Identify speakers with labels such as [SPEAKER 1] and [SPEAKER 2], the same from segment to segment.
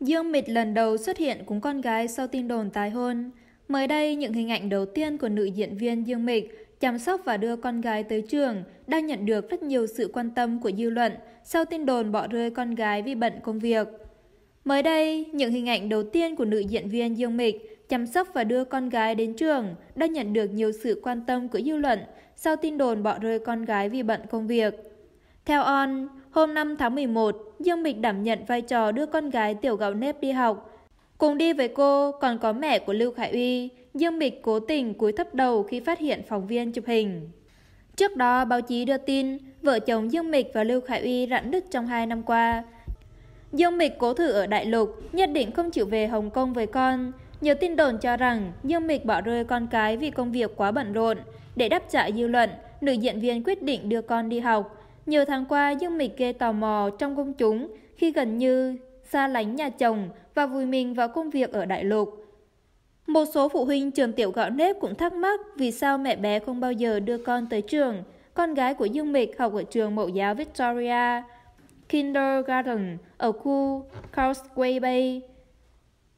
[SPEAKER 1] Dương Mịch lần đầu xuất hiện cùng con gái sau tin đồn tái hôn. Mới đây, những hình ảnh đầu tiên của nữ diễn viên Dương Mịch chăm sóc và đưa con gái tới trường đang nhận được rất nhiều sự quan tâm của dư luận sau tin đồn bỏ rơi con gái vì bận công việc. Mới đây, những hình ảnh đầu tiên của nữ diễn viên Dương Mịch chăm sóc và đưa con gái đến trường đã nhận được nhiều sự quan tâm của dư luận sau tin đồn bỏ rơi con gái vì bận công việc. Theo On, Hôm 5 tháng 11, Dương Mịch đảm nhận vai trò đưa con gái Tiểu Gạo Nếp đi học. Cùng đi với cô còn có mẹ của Lưu Khải Uy. Dương Mịch cố tình cúi thấp đầu khi phát hiện phóng viên chụp hình. Trước đó, báo chí đưa tin vợ chồng Dương Mịch và Lưu Khải Uy rạn nứt trong 2 năm qua. Dương Mịch cố thử ở Đại Lục, nhất định không chịu về Hồng Kông với con. Nhiều tin đồn cho rằng Dương Mịch bỏ rơi con cái vì công việc quá bận rộn. Để đáp trả dư luận, nữ diễn viên quyết định đưa con đi học. Nhiều tháng qua, Dương Mịch gây tò mò trong công chúng khi gần như xa lánh nhà chồng và vùi mình vào công việc ở Đại Lục. Một số phụ huynh trường tiểu gạo nếp cũng thắc mắc vì sao mẹ bé không bao giờ đưa con tới trường. Con gái của Dương Mịch học ở trường mẫu giáo Victoria Kindergarten ở khu Causeway Bay,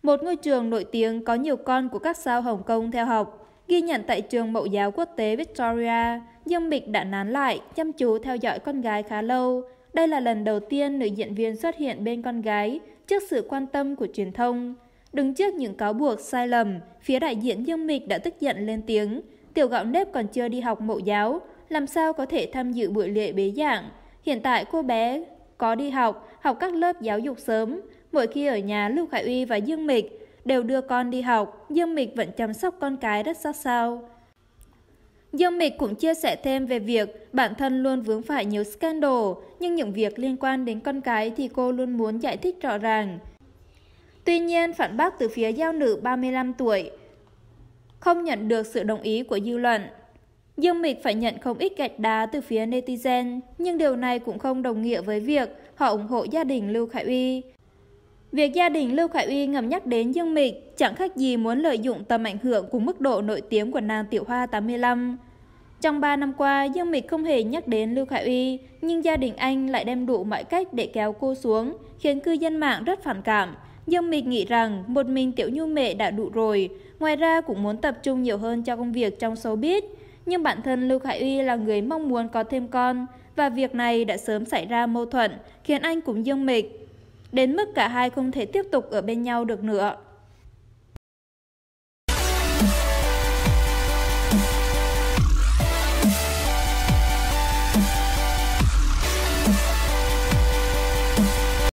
[SPEAKER 1] một ngôi trường nổi tiếng có nhiều con của các sao Hồng Kông theo học ghi nhận tại trường mẫu giáo quốc tế Victoria, Dương Mịch đã nán lại, chăm chú theo dõi con gái khá lâu. Đây là lần đầu tiên nữ diễn viên xuất hiện bên con gái trước sự quan tâm của truyền thông. Đứng trước những cáo buộc sai lầm, phía đại diện Dương Mịch đã tức giận lên tiếng. Tiểu gạo nếp còn chưa đi học mẫu giáo, làm sao có thể tham dự buổi lễ bế giảng. Hiện tại cô bé có đi học, học các lớp giáo dục sớm. Mỗi khi ở nhà, Lưu Khải Uy và Dương Mịch đều đưa con đi học, Dương Mịch vẫn chăm sóc con cái rất sát sao. Dương Mịch cũng chia sẻ thêm về việc bản thân luôn vướng phải nhiều scandal, nhưng những việc liên quan đến con cái thì cô luôn muốn giải thích rõ ràng. Tuy nhiên, phản bác từ phía giao nữ 35 tuổi không nhận được sự đồng ý của dư luận. Dương Mịch phải nhận không ít gạch đá từ phía netizen, nhưng điều này cũng không đồng nghĩa với việc họ ủng hộ gia đình Lưu Khải Uy. Việc gia đình Lưu Khải Uy ngầm nhắc đến Dương Mịch chẳng khác gì muốn lợi dụng tầm ảnh hưởng cùng mức độ nổi tiếng của nàng Tiểu Hoa 85. Trong 3 năm qua, Dương Mịch không hề nhắc đến Lưu Khải Uy, nhưng gia đình anh lại đem đủ mọi cách để kéo cô xuống, khiến cư dân mạng rất phản cảm. Dương Mịch nghĩ rằng một mình Tiểu Nhu Mẹ đã đủ rồi, ngoài ra cũng muốn tập trung nhiều hơn cho công việc trong showbiz. Nhưng bản thân Lưu Khải Uy là người mong muốn có thêm con, và việc này đã sớm xảy ra mâu thuẫn, khiến anh cũng Dương Mịch đến mức cả hai không thể tiếp tục ở bên nhau được nữa.